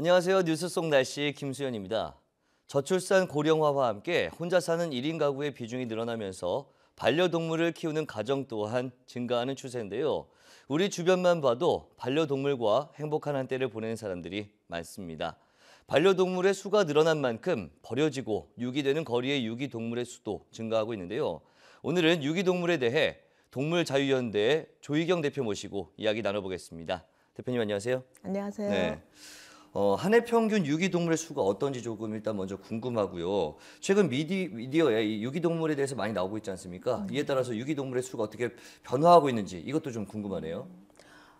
안녕하세요. 뉴스 속 날씨 김수현입니다. 저출산 고령화와 함께 혼자 사는 1인 가구의 비중이 늘어나면서 반려동물을 키우는 가정 또한 증가하는 추세인데요. 우리 주변만 봐도 반려동물과 행복한 한때를 보내는 사람들이 많습니다. 반려동물의 수가 늘어난 만큼 버려지고 유기되는 거리의 유기동물의 수도 증가하고 있는데요. 오늘은 유기동물에 대해 동물자유연대 조희경 대표 모시고 이야기 나눠보겠습니다. 대표님 안녕하세요. 안녕하세요. 네. 어, 한해 평균 유기동물의 수가 어떤지 조금 일단 먼저 궁금하고요. 최근 미디, 미디어에 유기동물에 대해서 많이 나오고 있지 않습니까? 음. 이에 따라서 유기동물의 수가 어떻게 변화하고 있는지 이것도 좀 궁금하네요.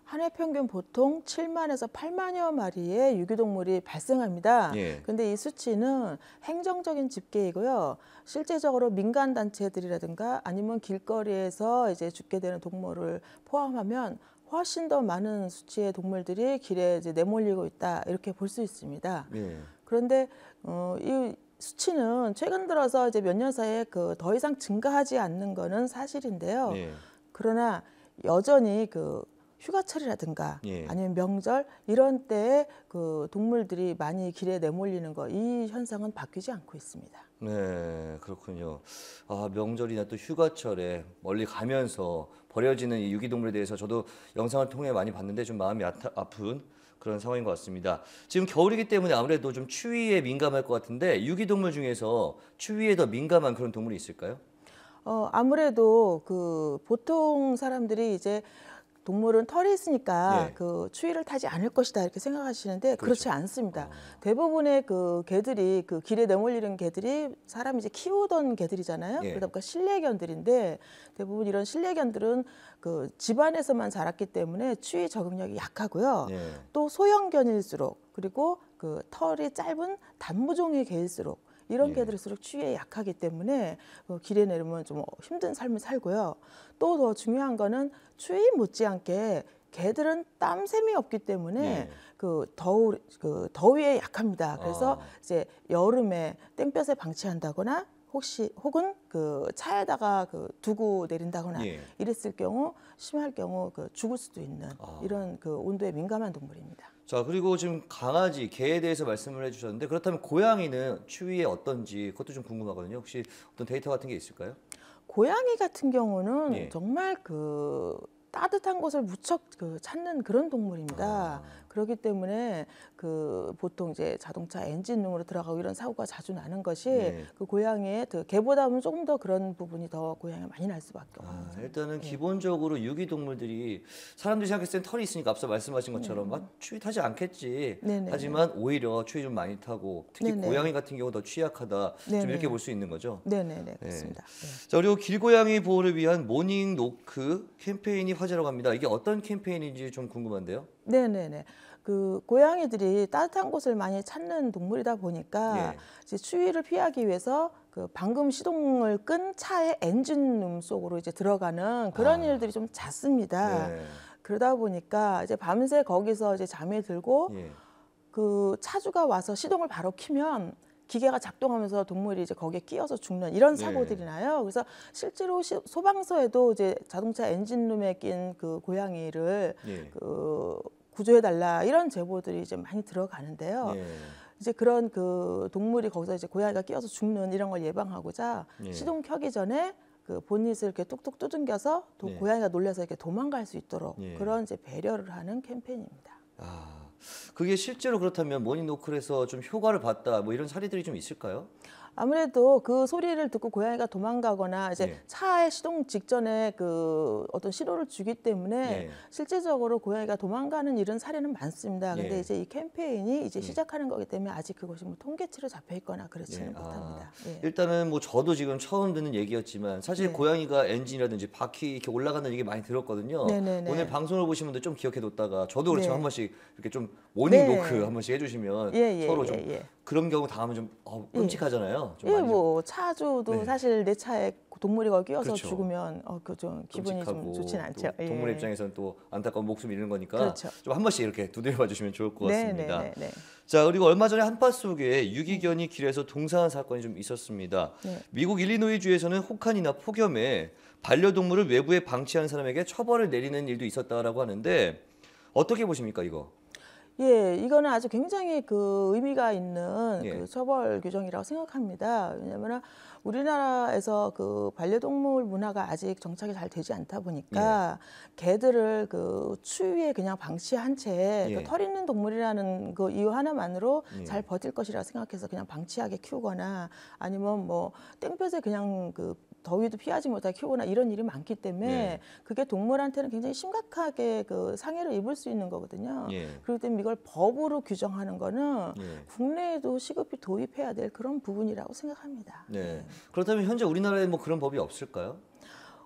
한해 평균 보통 7만에서 8만여 마리의 유기동물이 발생합니다. 예. 근데 이 수치는 행정적인 집계이고요. 실제적으로 민간 단체들이라든가 아니면 길거리에서 이제 죽게 되는 동물을 포함하면 훨씬 더 많은 수치의 동물들이 길에 이제 내몰리고 있다 이렇게 볼 수 있습니다. 예. 그런데 어, 이 수치는 최근 들어서 이제 몇 년 사이에 그더 이상 증가하지 않는 거는 사실인데요. 예. 그러나 여전히 그 휴가철이라든가 예. 아니면 명절 이런 때에 그 동물들이 많이 길에 내몰리는 거 이 현상은 바뀌지 않고 있습니다. 네, 그렇군요. 아, 명절이나 또 휴가철에 멀리 가면서 버려지는 이 유기동물에 대해서 저도 영상을 통해 많이 봤는데 좀 마음이 아타, 픈 그런 상황인 것 같습니다. 지금 겨울이기 때문에 아무래도 좀 추위에 민감할 것 같은데 유기동물 중에서 추위에 더 민감한 그런 동물이 있을까요? 어, 아무래도 그 보통 사람들이 이제 동물은 털이 있으니까 예. 그 추위를 타지 않을 것이다 이렇게 생각하시는데 그렇죠. 그렇지 않습니다. 어. 대부분의 그 개들이 그 길에 내몰리는 개들이 사람이 이제 키우던 개들이잖아요. 예. 그러다 보니까 실내견들인데 대부분 이런 실내견들은 그 집안에서만 자랐기 때문에 추위 적응력이 약하고요. 예. 또 소형견일수록 그리고 그 털이 짧은 단무종의 개일수록 이런 예. 개들일수록 추위에 약하기 때문에 어, 길에 내리면 좀 힘든 삶을 살고요. 또 더 중요한 거는 추위 못지않게 개들은 땀샘이 없기 때문에 네. 그 더우 그 더위에 약합니다. 그래서 아. 이제 여름에 땡볕에 방치한다거나 혹시 혹은 그 차에다가 그 두고 내린다거나 예. 이랬을 경우 심할 경우 그 죽을 수도 있는 아. 이런 그 온도에 민감한 동물입니다. 자 그리고 지금 강아지 개에 대해서 말씀을 해주셨는데 그렇다면 고양이는 추위에 어떤지 그것도 좀 궁금하거든요. 혹시 어떤 데이터 같은 게 있을까요? 고양이 같은 경우는 예. 정말 그 따뜻한 곳을 무척 그 찾는 그런 동물입니다. 아. 그렇기 때문에 그 보통 이제 자동차 엔진룸으로 들어가고 이런 사고가 자주 나는 것이 네. 그 고양이의 그 개보다는 조금 더 그런 부분이 더 고양이 많이 날 수밖에 없어요. 아, 일단은 네. 기본적으로 유기동물들이 사람들이 생각했을 때 털이 있으니까 앞서 말씀하신 것처럼 음. 막 추위 타지 않겠지. 네네. 하지만 오히려 추위 좀 많이 타고 특히 네네. 고양이 같은 경우 더 취약하다. 네좀 이렇게 볼 수 있는 거죠. 네네네 네. 그렇습니다. 네. 자 그리고 길고양이 보호를 위한 모닝 노크 캠페인이 화제라고 합니다. 이게 어떤 캠페인인지 좀 궁금한데요. 네네네. 그 고양이들이 따뜻한 곳을 많이 찾는 동물이다 보니까 예. 이제 추위를 피하기 위해서 그 방금 시동을 끈 차의 엔진룸 속으로 이제 들어가는 그런 아. 일들이 좀 잦습니다. 예. 그러다 보니까 이제 밤새 거기서 이제 잠이 들고 예. 그 차주가 와서 시동을 바로 키면 기계가 작동하면서 동물이 이제 거기에 끼어서 죽는 이런 사고들이 네. 나요. 그래서 실제로 시, 소방서에도 이제 자동차 엔진룸에 낀 그 고양이를 네. 그 구조해 달라 이런 제보들이 이제 많이 들어가는데요. 네. 이제 그런 그 동물이 거기서 이제 고양이가 끼어서 죽는 이런 걸 예방하고자 예. 시동 켜기 전에 그 본닛을 이렇게 뚝뚝 두둥겨서 또 네. 고양이가 놀라서 이렇게 도망갈 수 있도록 그런 이제 배려를 하는 캠페인입니다. 아. 그게 실제로 그렇다면 머니노클에서 좀 효과를 봤다 뭐 이런 사례들이 좀 있을까요? 아무래도 그 소리를 듣고 고양이가 도망가거나 이제 예. 차의 시동 직전에 그 어떤 신호를 주기 때문에 예. 실제적으로 고양이가 도망가는 이런 사례는 많습니다. 근데 예. 이제 이 캠페인이 이제 예. 시작하는 거기 때문에 아직 그것이 뭐 통계치로 잡혀 있거나 그렇지는 예. 아. 못합니다. 아, 일단은 뭐 저도 지금 처음 듣는 얘기였지만 사실 네. 고양이가 엔진이라든지 바퀴 이렇게 올라가는 얘기 많이 들었거든요. 네네네. 오늘 방송을 보신 분들 좀 기억해 뒀다가 저도 그렇지만 네. 한 번씩 이렇게 좀 모닝 노크 네. 한 번씩 해주시면 서로 좀 그런 경우 당하면 좀 어, 예. 끔찍하잖아요. 좀 예, 많이 뭐 차주도 네. 사실 내 차에 동물이 거 끼어서 그렇죠. 죽으면 어, 그 좀 기분이 좀 좋진 않죠. 예. 동물 입장에서는 또 안타까운 목숨 잃는 거니까 그렇죠. 좀한 번씩 이렇게 두드려 봐주시면 좋을 것 네, 같습니다. 네, 네, 네, 자 그리고 얼마 전에 한파 속에 유기견이 길에서 동상한 사건이 좀 있었습니다. 네. 미국 일리노이주에서는 혹한이나 폭염에 반려동물을 외부에 방치한 사람에게 처벌을 내리는 일도 있었다라고 하는데 어떻게 보십니까 이거? 예, 이거는 아주 굉장히 그 의미가 있는 예. 그 처벌 규정이라고 생각합니다. 왜냐하면 우리나라에서 그 반려동물 문화가 아직 정착이 잘 되지 않다 보니까 예. 개들을 그 추위에 그냥 방치한 채털 그 예. 있는 동물이라는 그 이유 하나만으로 예. 잘 버틸 것이라 생각해서 그냥 방치하게 키우거나 아니면 뭐 땡볕에 그냥 그 더위도 피하지 못하게 키우거나 이런 일이 많기 때문에 네. 그게 동물한테는 굉장히 심각하게 그 상해를 입을 수 있는 거거든요. 네. 그렇기 때문에 이걸 법으로 규정하는 거는 네. 국내에도 시급히 도입해야 될 그런 부분이라고 생각합니다. 네. 예. 그렇다면 현재 우리나라에 뭐 그런 법이 없을까요?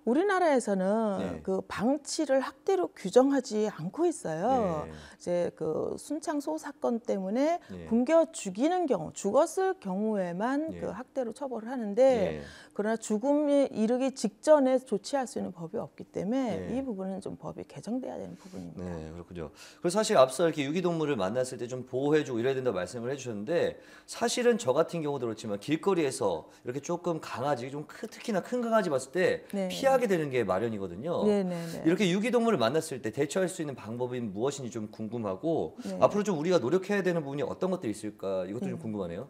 우리나라에서는 네. 그 방치를 학대로 규정하지 않고 있어요. 네. 이제 그 순창소 사건 때문에 네. 굶겨 죽이는 경우, 죽었을 경우에만 예. 그 학대로 처벌을 하는데 그러나 죽음에 이르기 직전에 조치할 수 있는 법이 없기 때문에 이 부분은 좀 법이 개정돼야 되는 부분입니다. 네, 그렇군요. 그래서 사실 앞서 이렇게 유기동물을 만났을 때 좀 보호해주고 이래야 된다 말씀을 해주셨는데 사실은 저 같은 경우도 그렇지만 길거리에서 이렇게 조금 강아지 좀 크, 특히나 큰 강아지 봤을 때 네. 피하 하게 되는 게 마련이거든요. 네네네. 네, 네. 이렇게 유기동물을 만났을 때 대처할 수 있는 방법이 무엇인지 좀 궁금하고 네. 앞으로 좀 우리가 노력해야 되는 부분이 어떤 것들이 있을까 이것도 음. 좀 네. 궁금하네요.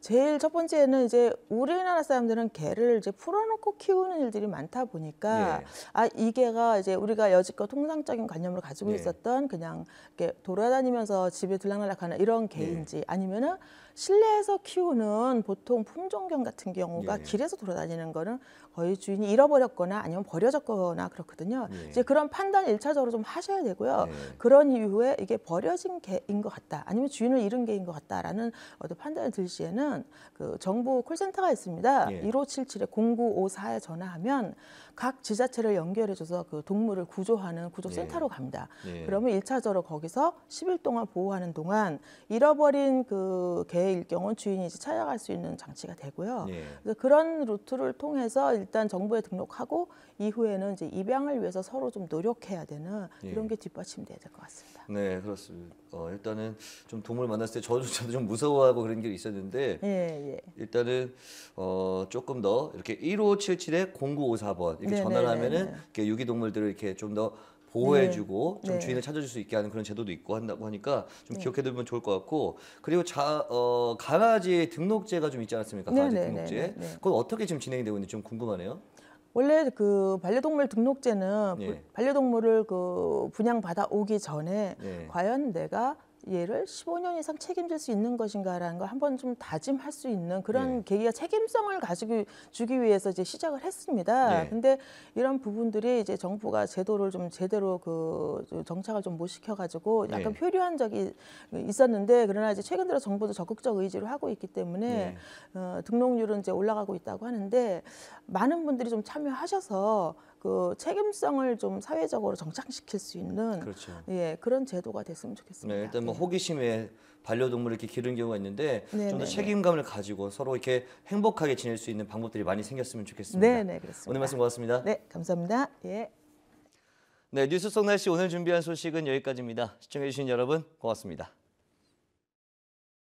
제일 첫 번째는 이제 우리나라 사람들은 개를 이제 풀어놓고 키우는 일들이 많다 보니까 네. 예. 아이 개가 이제 우리가 여지껏 통상적인 관념으로 가지고 네. 있었던 그냥 이렇게 돌아다니면서 집에 들락날락하는 이런 예. 개인지 아니면은 실내에서 키우는 보통 품종견 같은 경우가 예. 길에서 돌아다니는 거는 거의 주인이 잃어버렸거나 아니면 버려졌거나 그렇거든요. 예. 이제 그런 판단 일차적으로좀 하셔야 되고요. 예. 그런 이후에 이게 버려진 개인 것 같다, 아니면 주인을 잃은 개인 것 같다라는 어떤 판단을 들 시에는 그 정부 콜센터가 있습니다. 예. 1577에 0954에 전화하면 각 지자체를 연결해줘서 그 동물을 구조하는 구조센터로 예. 갑니다. 예. 그러면 일차적으로 거기서 10일 동안 보호하는 동안 잃어버린 그개 개일 경우 주인이 이제 찾아갈 수 있는 장치가 되고요. 예. 그래서 그런 루트를 통해서 일단 정부에 등록하고 이후에는 이제 입양을 위해서 서로 좀 노력해야 되는 예. 이런 게 뒷받침돼야 될 것 같습니다. 네, 그렇습니다. 어, 일단은 좀 동물 만났을 때 저조차도 좀 무서워하고 그런 게 있었는데 예, 예. 일단은 어, 조금 더 이렇게 1 5 7 7 0954번 이렇게 네, 네 전화를 네, 하면은 네, 이렇게 유기동물들을 이렇게 좀더 보호해주고 네. 좀 네. 주인을 찾아줄 수 있게 하는 그런 제도도 있고 한다고 하니까 좀 네. 기억해두면 좋을 것 같고 그리고 자, 어, 강아지 등록제가 좀 있지 않았습니까? 네, 강아지 네, 등록제 네, 그건 어떻게 지금 진행이 되고 있는지 좀 궁금하네요. 원래 그 반려동물 등록제는 예. 반려동물을 그 분양 받아 오기 전에 예. 과연 내가 얘를 15년 이상 책임질 수 있는 것인가라는 걸 한번 좀 다짐할 수 있는 그런 예. 계기가 책임성을 가지고 주기 위해서 이제 시작을 했습니다. 예. 근데 이런 부분들이 이제 정부가 제도를 좀 제대로 그 정착을 좀 못 시켜가지고 약간 예. 표류한 적이 있었는데 그러나 이제 최근 들어 정부도 적극적 의지를 하고 있기 때문에 어, 등록률은 이제 올라가고 있다고 하는데 많은 분들이 좀 참여하셔서 그 책임성을 좀 사회적으로 정착시킬 수 있는 그렇죠. 예, 그런 제도가 됐으면 좋겠습니다. 네, 일단 뭐 네. 호기심에 반려동물을 이렇게 기르 경우가 있는데 좀 더 책임감을 가지고 서로 이렇게 행복하게 지낼 수 있는 방법들이 많이 생겼으면 좋겠습니다. 네, 네, 그렇습니다. 오늘 말씀 고맙습니다. 네, 감사합니다. 예. 네, 뉴스 속 날씨 오늘 준비한 소식은 여기까지입니다. 시청해주신 여러분 고맙습니다.